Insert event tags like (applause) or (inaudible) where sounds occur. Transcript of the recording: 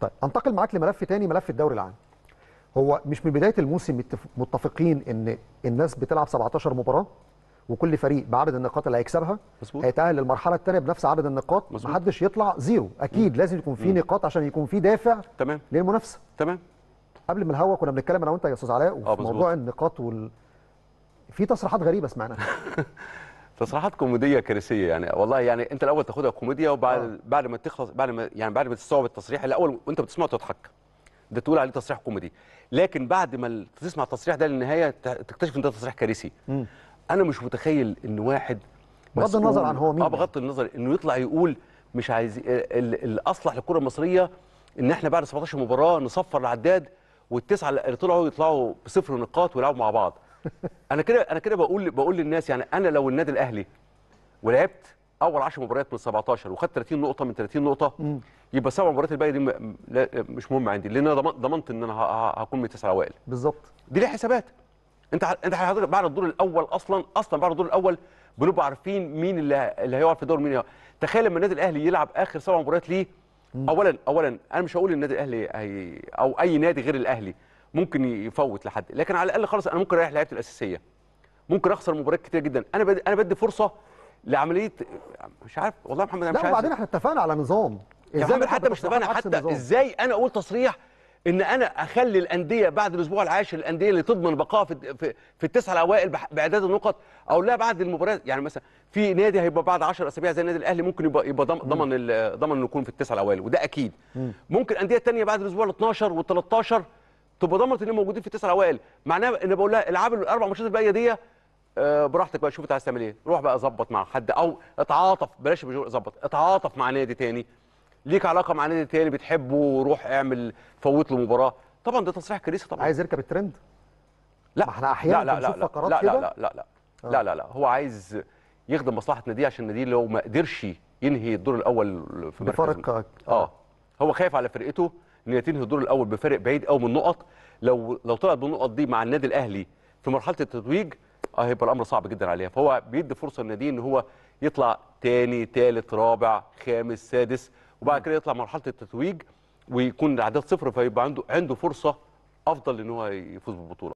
طيب انتقل معاك لملف تاني ملف الدوري العام هو مش من بدايه الموسم متفقين ان الناس بتلعب 17 مباراه وكل فريق بعدد النقاط اللي هيكسبها هيتاهل للمرحله الثانيه بنفس عدد النقاط مظبوط. محدش يطلع زيرو اكيد مم. لازم يكون في نقاط عشان يكون في دافع تمام للمنافسه تمام قبل ما الهوا كنا بنتكلم انا وانت يا استاذ علاء آه، وموضوع موضوع النقاط وال في تصريحات غريبه سمعناها (laughs) تصريحات كوميديه كارثيه يعني والله يعني انت الاول تاخدها كوميديا وبعد أوه. بعد ما تخلص بعد ما يعني بعد ما تستوعب التصريح الاول وانت بتسمعه تضحك ده تقول عليه تصريح كوميدي لكن بعد ما تسمع التصريح ده للنهايه تكتشف ان ده تصريح كارثي انا مش متخيل ان واحد بغض النظر عن هو مين آه، بغض يعني. النظر انه يطلع يقول مش عايز آه، الاصلح للكره المصريه ان احنا بعد 17 مباراه نصفر العداد والتسعه اللي طلعوا يطلعوا بصفر نقاط ويلعبوا مع بعض انا كده انا كده بقول بقول للناس يعني انا لو النادي الاهلي ولعبت اول 10 مباريات من 17 وخدت 30 نقطه من 30 نقطه يبقى سبع مباريات الباقيه دي مش مهمه عندي لان انا ضمنت ان انا هكون من تسع اوائل بالظبط دي ليها حسابات انت انت حضرتك بعد الدور الاول اصلا اصلا بعد الدور الاول بنبقى عارفين مين اللي اللي هيقعد في الدور مين تخيل لما النادي الاهلي يلعب اخر سبع مباريات ليه اولا اولا انا مش هقول النادي الاهلي او اي نادي غير الاهلي ممكن يفوت لحد لكن على الاقل خلاص انا ممكن اريح لعيبتي الاساسيه ممكن اخسر مباريات كتير جدا انا انا بدي فرصه لعمليه مش عارف والله محمد انا مش عارف وبعدين احنا اتفقنا على نظام ازاي حتى مش اتفقنا حتى ازاي انا اقول تصريح ان انا اخلي الانديه بعد الاسبوع العاشر الانديه اللي تضمن بقاء في في التسعه الاوائل باعداد النقط او لا بعد المباريات يعني مثلا في نادي هيبقى بعد 10 اسابيع زي النادي الاهلي ممكن يبقى يبقى ضمن ضمن انه يكون في التسعه الاوائل وده اكيد ممكن انديه ثانيه بعد الاسبوع ال 12 وال 13 تبقى ضمنت ان موجودين في التسع الاوائل معناها ان بقول لها العاب الاربع ماتشات الباقيه دي آه، براحتك بقى شوف انت عايز تعمل ايه روح بقى ظبط مع حد او اتعاطف بلاش ظبط اتعاطف مع نادي تاني ليك علاقه مع نادي تاني بتحبه روح اعمل فوت له مباراه طبعا ده تصريح كريسي طبعا عايز يركب الترند لا ما احنا احيانا لا لا لا لا لا, لا لا لا لا آه. لا لا لا هو عايز يخدم مصلحه ناديه عشان ناديه لو ما قدرش ينهي الدور الاول في مركز بفرق اه هو خايف على فرقته ان تنهي الدور الاول بفارق بعيد قوي من النقط لو لو طلعت بالنقط دي مع النادي الاهلي في مرحله التتويج آه، هيبقى الامر صعب جدا عليها فهو بيدي فرصه للنادي ان هو يطلع تاني تالت رابع خامس سادس وبعد كده يطلع مرحله التتويج ويكون الاعداد صفر فيبقى عنده عنده فرصه افضل ان هو يفوز بالبطوله